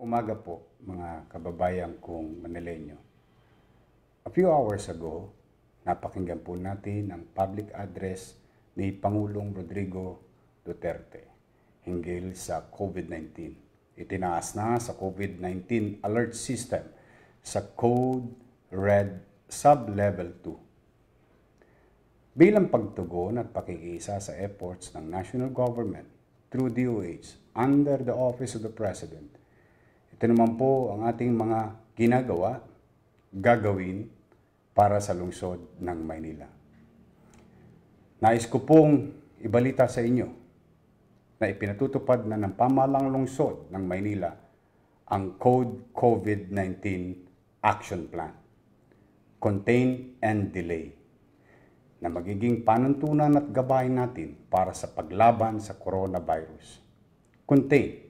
Umaga po, mga kababayan kong Manileño. A few hours ago, napakinggan po natin ang public address ni Pangulong Rodrigo Duterte hinggil sa COVID-19. Itinaas na sa COVID-19 alert system sa Code Red Sub-Level 2. Bilang pagtugon at pakikiisa sa efforts ng national government through DOH under the Office of the President ito naman po ang ating mga ginagawa, gagawin para sa lungsod ng Maynila. Nais ko pong ibalita sa inyo na ipinatutupad na ng pamalang lungsod ng Maynila ang Code COVID-19 Action Plan, Contain and Delay, na magiging panuntunan at gabay natin para sa paglaban sa coronavirus. Contain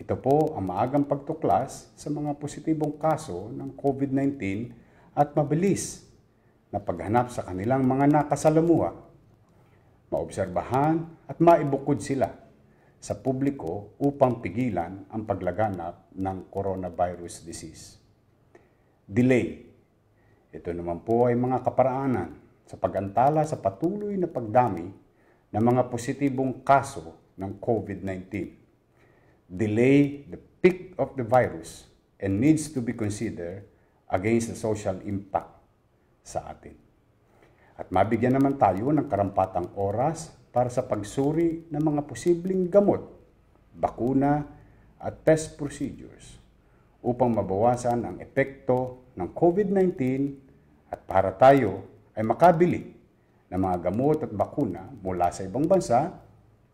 ito po ang maagang pagtuklas sa mga positibong kaso ng COVID-19 at mabilis na paghanap sa kanilang mga nakasalamuha. Maobserbahan at maibukod sila sa publiko upang pigilan ang paglaganap ng coronavirus disease. Delay. Ito naman po ay mga kaparaanan sa pagantala sa patuloy na pagdami ng mga positibong kaso ng COVID-19 delay the peak of the virus and needs to be considered against the social impact sa atin. At mabigyan naman tayo ng karampatang oras para sa pagsuri ng mga posibleng gamot, bakuna at test procedures upang mabawasan ang epekto ng COVID-19 at para tayo ay makabili ng mga gamot at bakuna mula sa ibang bansa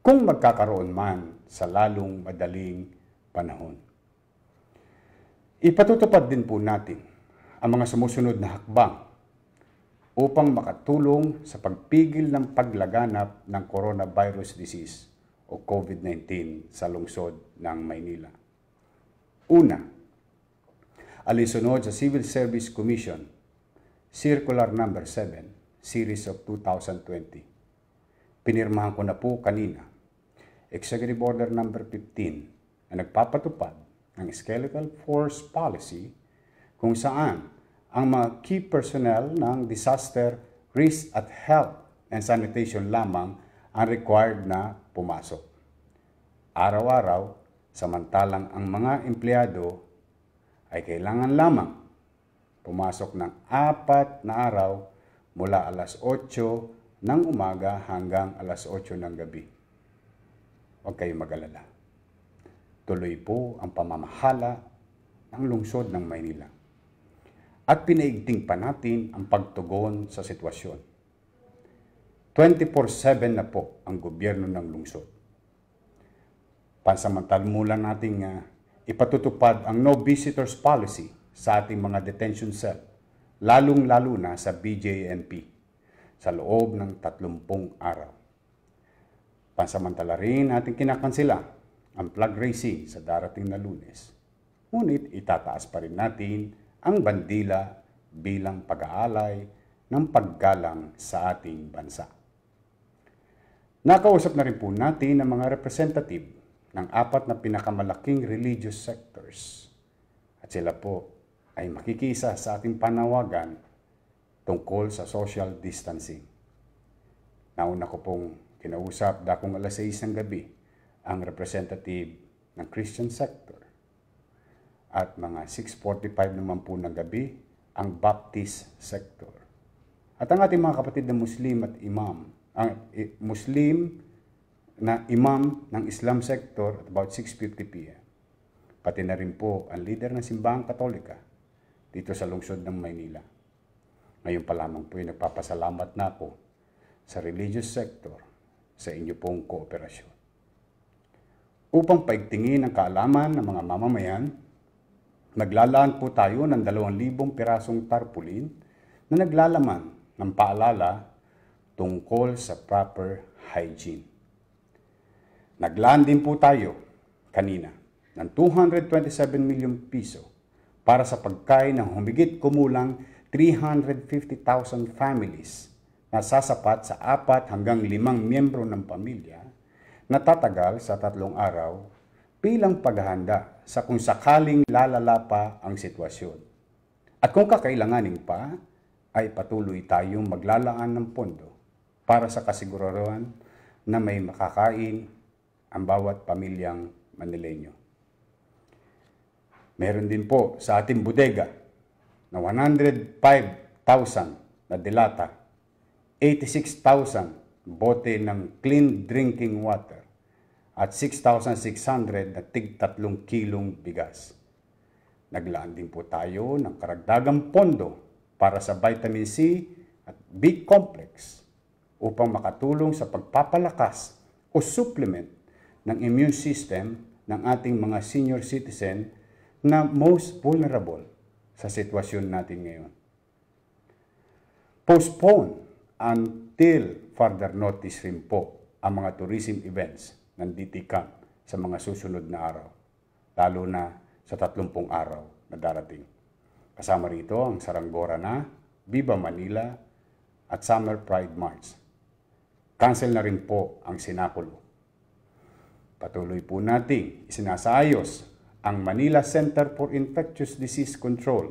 kung magkakaroon man sa lalong madaling panahon. Ipatutupad din po natin ang mga sumusunod na hakbang upang makatulong sa pagpigil ng paglaganap ng coronavirus disease o COVID-19 sa lungsod ng Maynila. Una, alisunod sa Civil Service Commission, Circular Number no. 7, Series of 2020. Pinirmahan ko na po kanina Executive Order No. 15 na nagpapatupad ng Skeletal Force Policy kung saan ang mga key personnel ng disaster risk at health and sanitation lamang ang required na pumasok. Araw-araw, samantalang ang mga empleyado ay kailangan lamang pumasok ng apat na araw mula alas 8 ng umaga hanggang alas 8 ng gabi. Huwag kayong mag-alala. Tuloy po ang pamamahala ng lungsod ng Maynila. At pinaigting pa natin ang pagtugon sa sitwasyon. 24-7 na po ang gobyerno ng lungsod. Pansamantal mula nating uh, ipatutupad ang no visitors policy sa ating mga detention cell, lalong-lalo na sa BJMP, sa loob ng 30 araw. Pansamantala rin natin kinakansila ang flag racing sa darating na lunes. Ngunit itataas pa rin natin ang bandila bilang pag-aalay ng paggalang sa ating bansa. Nakausap na rin po natin ang mga representative ng apat na pinakamalaking religious sectors at sila po ay makikisa sa ating panawagan tungkol sa social distancing. Nauna ko pong kinausap dakong alas 6 ng gabi ang representative ng Christian sector. At mga 6.45 naman po ng gabi ang Baptist sector. At ang ating mga kapatid na Muslim at Imam, ang Muslim na Imam ng Islam sector at about 6.50 p.m. Pati na rin po ang leader ng Simbahang Katolika dito sa lungsod ng Maynila. Ngayon pa lamang po ay nagpapasalamat na ako sa religious sector sa inyo pong kooperasyon. Upang paigtingin ang kaalaman ng mga mamamayan, naglalaan po tayo ng 2,000 pirasong tarpaulin na naglalaman ng paalala tungkol sa proper hygiene. Naglaan din po tayo kanina ng 227 milyon piso para sa pagkain ng humigit kumulang 350,000 families na sasapat sa apat hanggang limang miyembro ng pamilya na tatagal sa tatlong araw bilang paghahanda sa kung sakaling lalala pa ang sitwasyon. At kung kakailanganin pa, ay patuloy tayong maglalaan ng pondo para sa kasiguraduhan na may makakain ang bawat pamilyang Manileño. Meron din po sa ating bodega na 105,000 na dilata 86,000 bote ng clean drinking water at 6,600 na tig tatlong kilong bigas. Naglaan din po tayo ng karagdagang pondo para sa vitamin C at B complex upang makatulong sa pagpapalakas o supplement ng immune system ng ating mga senior citizen na most vulnerable sa sitwasyon natin ngayon. Postpone until further notice rin po ang mga tourism events ng DTCAM sa mga susunod na araw, lalo na sa 30 araw na darating. Kasama rito ang Sarangora na, Viva Manila at Summer Pride March. Cancel na rin po ang sinakulo. Patuloy po nating isinasaayos ang Manila Center for Infectious Disease Control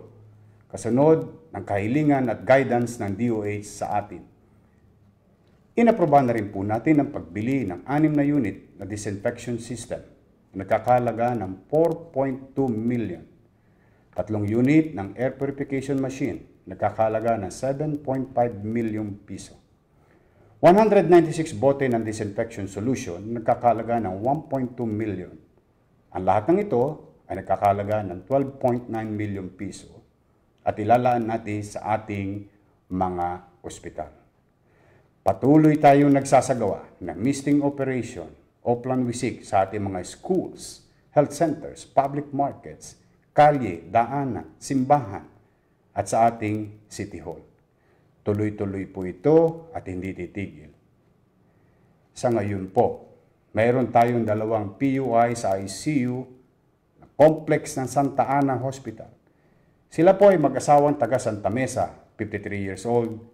kasunod ng kahilingan at guidance ng DOH sa atin Inaproba na rin po natin ang pagbili ng 6 na unit na disinfection system na nagkakalaga ng 4.2 million. Tatlong unit ng air purification machine nagkakalaga ng 7.5 million piso. 196 bote ng disinfection solution nagkakalaga ng 1.2 million. Ang lahat ng ito ay nagkakalaga ng 12.9 million piso at ilalaan natin sa ating mga ospital. Patuloy tayong nagsasagawa ng misting operation o wisik sa ating mga schools, health centers, public markets, kalye, daanan, simbahan, at sa ating City Hall. Tuloy-tuloy po ito at hindi titigil. Sa ngayon po, mayroon tayong dalawang PUI sa ICU na complex ng Santa Ana Hospital. Sila po ay mag-asawang taga Santa Mesa, 53 years old,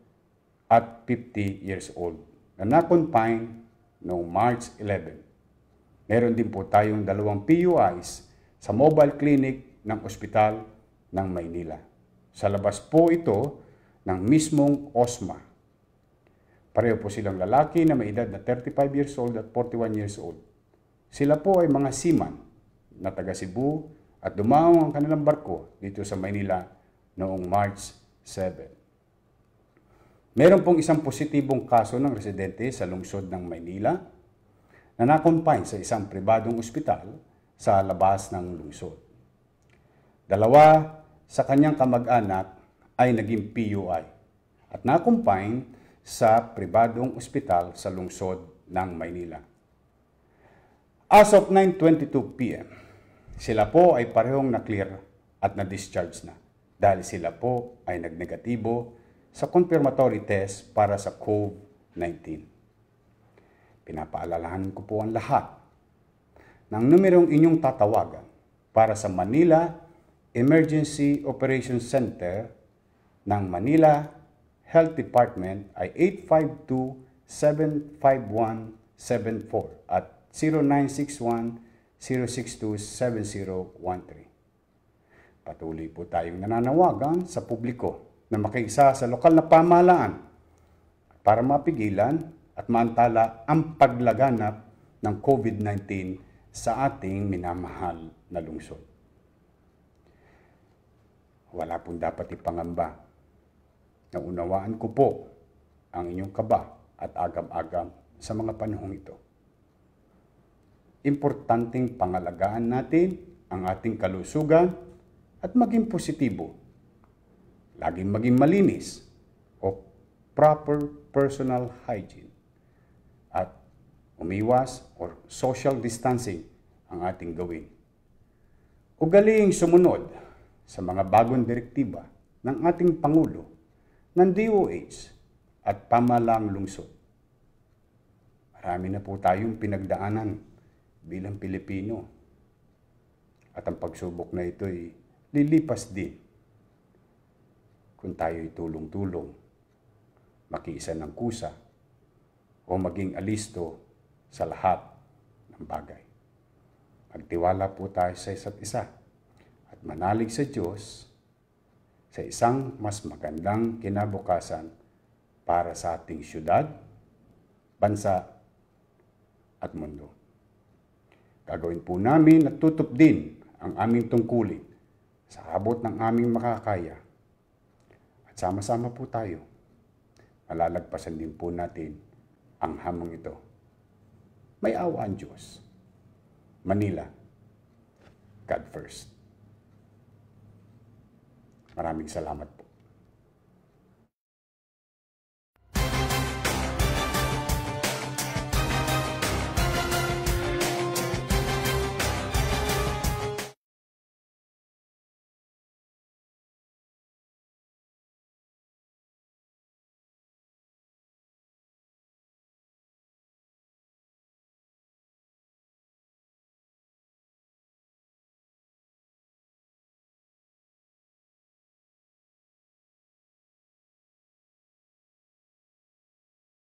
at 50 years old na na-confine noong March 11. Meron din po tayong dalawang PUIs sa mobile clinic ng ospital ng Maynila. Sa labas po ito ng mismong OSMA. Pareho po silang lalaki na may edad na 35 years old at 41 years old. Sila po ay mga seaman na taga Cebu at dumaong ang kanilang barko dito sa Maynila noong March 7. Meron pong isang positibong kaso ng residente sa lungsod ng Maynila na nakonfine sa isang pribadong ospital sa labas ng lungsod. Dalawa sa kanyang kamag-anak ay naging PUI at nakonfine sa pribadong ospital sa lungsod ng Maynila. As of 9.22 p.m., sila po ay parehong na-clear at na-discharge na dahil sila po ay nagnegatibo sa confirmatory test para sa COVID-19. Pinapaalalahan ko po ang lahat ng numerong inyong tatawagan para sa Manila Emergency Operations Center ng Manila Health Department ay 852-751-74 at 0961-062-7013. Patuloy po tayong nananawagan sa publiko na makiisa sa lokal na pamahalaan para mapigilan at maantala ang paglaganap ng COVID-19 sa ating minamahal na lungsod. Wala pong dapat ipangamba. Naunawaan ko po ang inyong kaba at agam-agam sa mga panahong ito. Importanteng pangalagaan natin ang ating kalusugan at maging positibo Laging maging malinis o proper personal hygiene. At umiwas or social distancing ang ating gawin. Ugaling sumunod sa mga bagong direktiba ng ating Pangulo, ng DOH at pamalang lungsod. Marami na po tayong pinagdaanan bilang Pilipino. At ang pagsubok na ito ay lilipas din kung tayo'y tulong-tulong, makiisa ng kusa, o maging alisto sa lahat ng bagay. Magtiwala po tayo sa isa't isa at manalig sa Diyos sa isang mas magandang kinabukasan para sa ating syudad, bansa, at mundo. Gagawin po namin at tutup din ang aming tungkulin sa abot ng aming makakaya Sama-sama po tayo. Malalagpasan din po natin ang hamong ito. May awa ang Diyos. Manila, God first. Maraming salamat po.